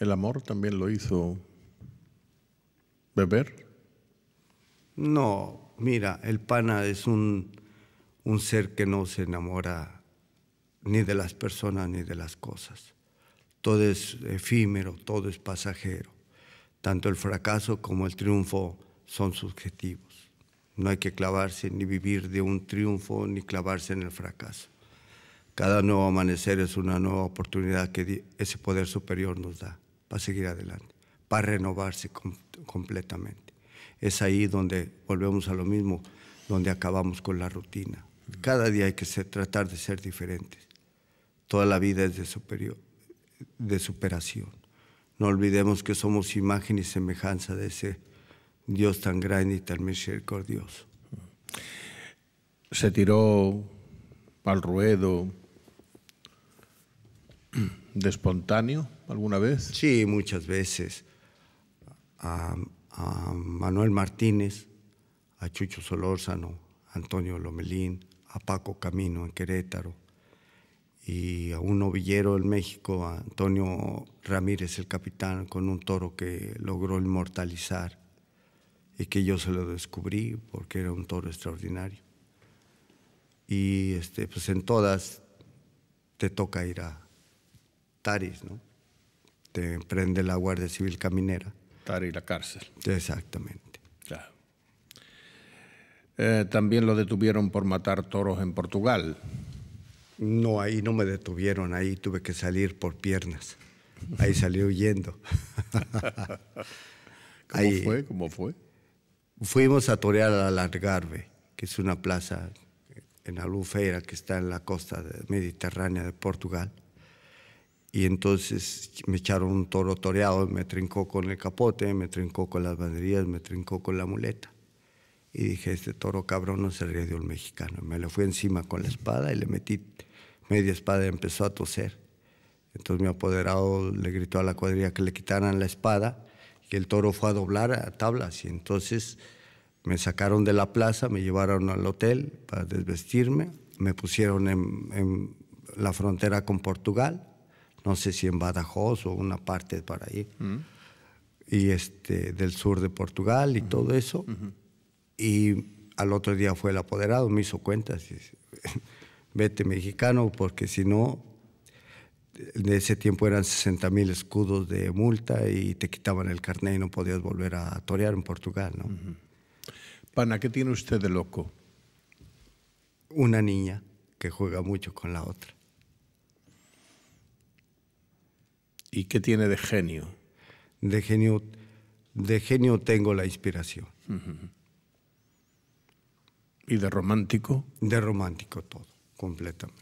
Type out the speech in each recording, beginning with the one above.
El amor también lo hizo beber. No, mira, el pana es un, un ser que no se enamora ni de las personas ni de las cosas. Todo es efímero, todo es pasajero. Tanto el fracaso como el triunfo son subjetivos. No hay que clavarse ni vivir de un triunfo ni clavarse en el fracaso. Cada nuevo amanecer es una nueva oportunidad que ese poder superior nos da para seguir adelante, para renovarse completamente. Es ahí donde volvemos a lo mismo, donde acabamos con la rutina. Cada día hay que tratar de ser diferentes. Toda la vida es de, de superación. No olvidemos que somos imagen y semejanza de ese Dios tan grande y tan misericordioso. Se tiró al ruedo, de espontáneo alguna vez? Sí, muchas veces. A, Manuel Martínez, a Chucho Solórzano, a Antonio Lomelín, a Paco Camino en Querétaro y a un novillero en México, a Antonio Ramírez, el capitán, con un toro que logró inmortalizar y que yo se lo descubrí porque era un toro extraordinario. Y este, pues en todas te toca ir a, Taris, ¿no? Te prende la Guardia Civil Caminera. Taris, la cárcel. Exactamente. Claro. Eh, también lo detuvieron por matar toros en Portugal. No, ahí no me detuvieron, ahí tuve que salir por piernas. Ahí salí huyendo. ¿Cómo fue? ¿Cómo fue? Fuimos a torear al Algarve, que es una plaza en Albufeira que está en la costa mediterránea de Portugal y entonces me echaron un toro toreado, me trincó con el capote, me trincó con las banderías, me trincó con la muleta. Y dije, este toro cabrón no se de un mexicano. Me le fui encima con la espada y le metí media espada y empezó a toser. Entonces mi apoderado le gritó a la cuadrilla que le quitaran la espada, que el toro fue a doblar a tablas. Y entonces me sacaron de la plaza, me llevaron al hotel para desvestirme, me pusieron en la frontera con Portugal no sé si en Badajoz o una parte para ahí, y este, del sur de Portugal y todo eso. Y al otro día fue el apoderado, me hizo cuenta, vete mexicano, porque si no, en ese tiempo eran 60 mil escudos de multa y te quitaban el carnet y no podías volver a torear en Portugal. ¿no? Pana, ¿qué tiene usted de loco? Una niña que juega mucho con la otra. ¿Y qué tiene de genio? De genio, de genio tengo la inspiración. ¿Y de romántico? De romántico todo, completamente.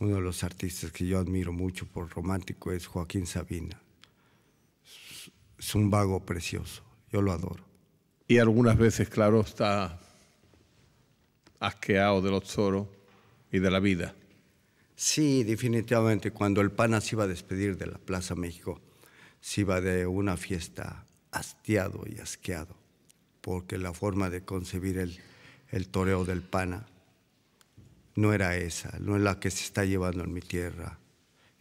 Uno de los artistas que yo admiro mucho por romántico es Joaquín Sabina. Es un vago precioso, yo lo adoro. Y algunas veces, claro, está asqueado de los toros y de la vida. Sí, definitivamente. Cuando el PANA se iba a despedir de la Plaza México, se iba de una fiesta hastiado y asqueado, porque la forma de concebir el, toreo del PANA no era esa, no es la que se está llevando en mi tierra.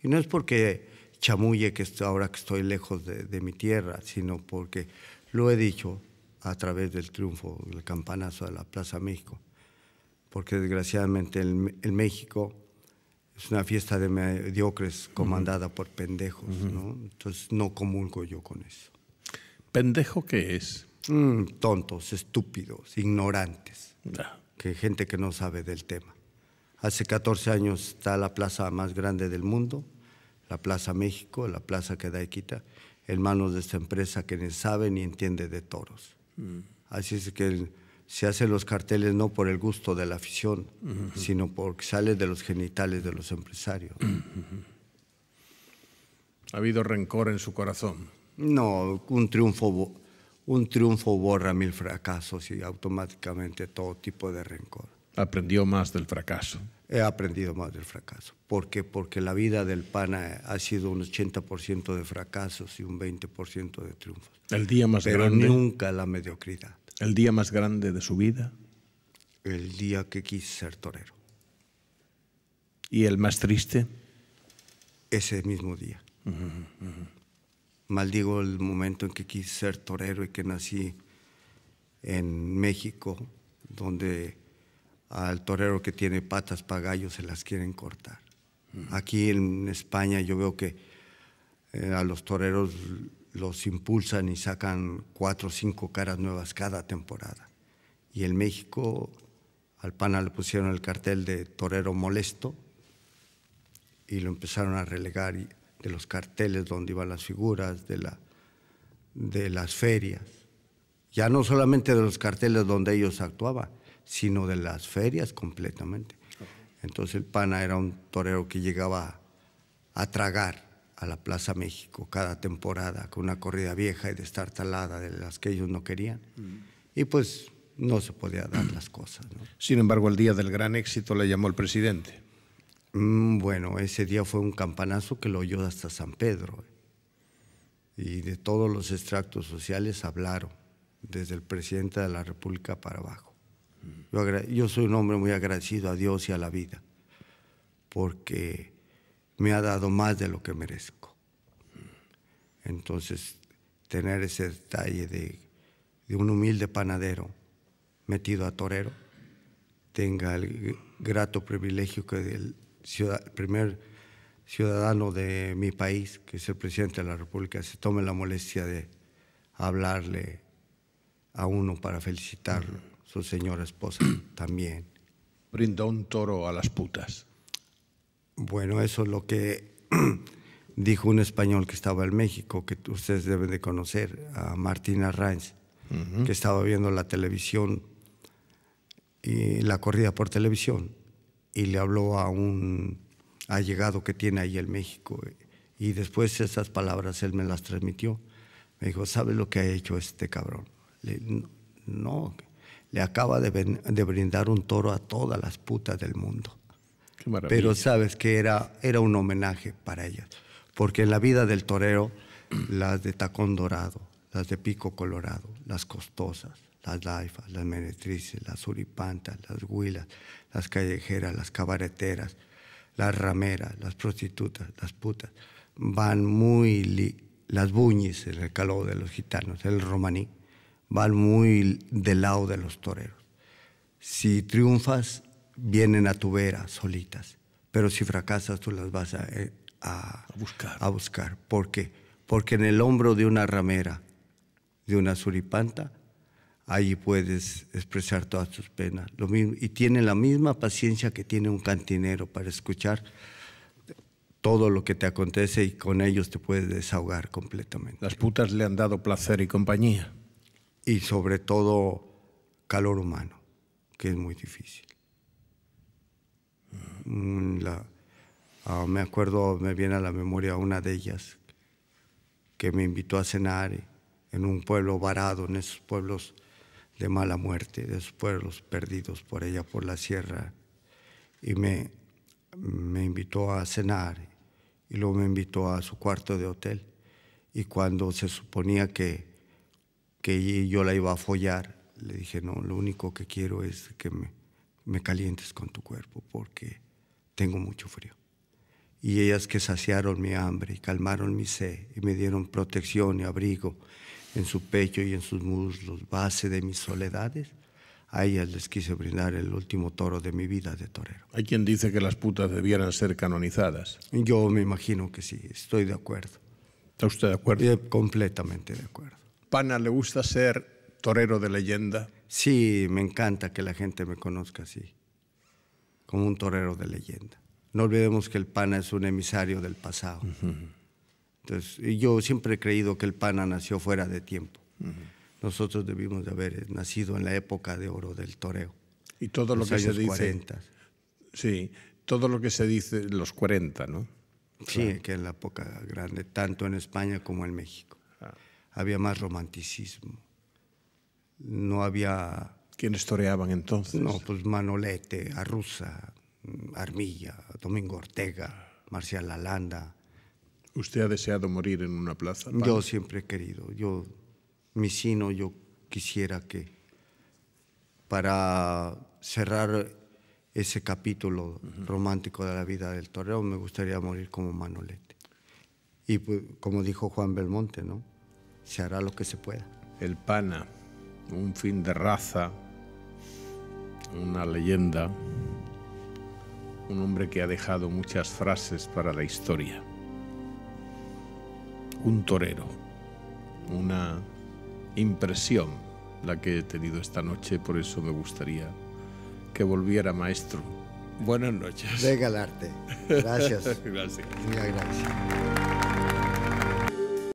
Y no es porque chamulle que ahora que estoy lejos de, mi tierra, sino porque lo he dicho a través del triunfo, del campanazo de la Plaza México, porque desgraciadamente en el México es una fiesta de mediocres comandada por pendejos, ¿no? Entonces no comulgo yo con eso. ¿Pendejo qué es? Mm, tontos, estúpidos, ignorantes, ah. que gente que no sabe del tema. Hace 14 años está la plaza más grande del mundo, la Plaza México, la plaza que da Equita, en manos de esta empresa que ni sabe ni entiende de toros. Mm. Así es que se hacen los carteles no por el gusto de la afición, sino porque sale de los genitales de los empresarios. ¿Ha habido rencor en su corazón? No, un triunfo, un triunfo borra mil fracasos y automáticamente todo tipo de rencor. ¿Aprendió más del fracaso? He aprendido más del fracaso. ¿Por qué? Porque la vida del pana ha sido un 80% de fracasos y un 20% de triunfos. El día más grande. Pero nunca la mediocridad. ¿El día más grande de su vida? El día que quise ser torero. ¿Y el más triste? Ese mismo día. Maldigo el momento en que quise ser torero y que nací en México, donde al torero que tiene patas para se las quieren cortar. Aquí en España yo veo que eh, a los toreros los impulsan y sacan cuatro o cinco caras nuevas cada temporada. Y en México al PANA le pusieron el cartel de torero molesto y lo empezaron a relegar de los carteles donde iban las figuras, de, la, de las ferias. Ya no solamente de los carteles donde ellos actuaban, sino de las ferias completamente. Entonces el PANA era un torero que llegaba a tragar a la Plaza México cada temporada con una corrida vieja y de estar talada de las que ellos no querían. Mm. Y pues no se podía dar las cosas. Sin embargo, el día del gran éxito le llamó el presidente. Mm, bueno, ese día fue un campanazo que lo oyó hasta San Pedro. ¿eh? Y de todos los extractos sociales hablaron, desde el presidente de la República para abajo. Mm. yo soy un hombre muy agradecido a Dios y a la vida, porque me ha dado más de lo que merezco. Entonces, tener ese detalle de, un humilde panadero metido a torero, tenga el grato privilegio que el, primer ciudadano de mi país, que es el presidente de la República, se tome la molestia de hablarle a uno para felicitarlo, su señora esposa también. Brinda un toro a las putas. Bueno, eso es lo que dijo un español que estaba en México, que ustedes deben de conocer, a Martina Arranz, que estaba viendo la televisión y la corrida por televisión y le habló a un allegado que tiene ahí en México. Y después esas palabras él me las transmitió. Me dijo, ¿sabe lo que ha hecho este cabrón? no, le acaba de, de brindar un toro a todas las putas del mundo. Pero sabes que era, era un homenaje para ellas. Porque en la vida del torero, las de tacón dorado, las de pico colorado, las costosas, las laifas, las menestrices, las uripantas, las huilas, las callejeras, las cabareteras, las rameras, las prostitutas, las putas, van muy, las buñis el calor de los gitanos, el romaní, van muy del lado de los toreros. Si triunfas, vienen a tu vera solitas. Pero si fracasas, tú las vas eh, a, buscar. A buscar. ¿Por qué? Porque en el hombro de una ramera, de una suripanta, ahí puedes expresar todas tus penas. Lo mismo, y tiene la misma paciencia que tiene un cantinero para escuchar todo lo que te acontece y con ellos te puedes desahogar completamente. Las putas le han dado placer y compañía. Y sobre todo calor humano, que es muy difícil. Mm, la, ah, me acuerdo, me viene a la memoria una de ellas que me invitó a cenar en un pueblo varado, en esos pueblos de mala muerte, de esos pueblos perdidos por ella, por la sierra. Y me, me invitó a cenar y luego me invitó a su cuarto de hotel. Y cuando se suponía que, que yo la iba a follar, le dije, no, lo único que quiero es que me, me calientes con tu cuerpo porque tengo mucho frío. Y ellas que saciaron mi hambre y calmaron mi sed y me dieron protección y abrigo en su pecho y en sus muslos, base de mis soledades, a ellas les quise brindar el último toro de mi vida de torero. Hay quien dice que las putas debieran ser canonizadas. Yo me imagino que sí, estoy de acuerdo. ¿Está usted de acuerdo? completamente de acuerdo. ¿Pana le gusta ser torero de leyenda? Sí, me encanta que la gente me conozca así, como un torero de leyenda. No olvidemos que el pana es un emisario del pasado. Entonces, y yo siempre he creído que el pana nació fuera de tiempo. Nosotros debimos de haber eh, nacido en la época de oro del toreo. Y todo lo que se dice. 40. Sí, todo lo que se dice los 40, ¿no? Sí, que en la época grande, tanto en España como en México. Ah. Había más romanticismo no había... ¿Quiénes toreaban entonces? No, pues Manolete, Arruza, mm, Armilla, Domingo Ortega, Marcial Lalanda. ¿Usted ha deseado morir en una plaza? Yo siempre he querido. Yo, mi sino, yo quisiera que para cerrar ese capítulo romántico de la vida del torero, me gustaría morir como Manolete. Y pues, como dijo Juan Belmonte, ¿no? Se hará lo que se pueda. El pana un fin de raza, una leyenda, un hombre que ha dejado muchas frases para la historia, un torero, una impresión la que he tenido esta noche, por eso me gustaría que volviera maestro. Buenas noches. Regalarte. Gracias. gracias. gracias.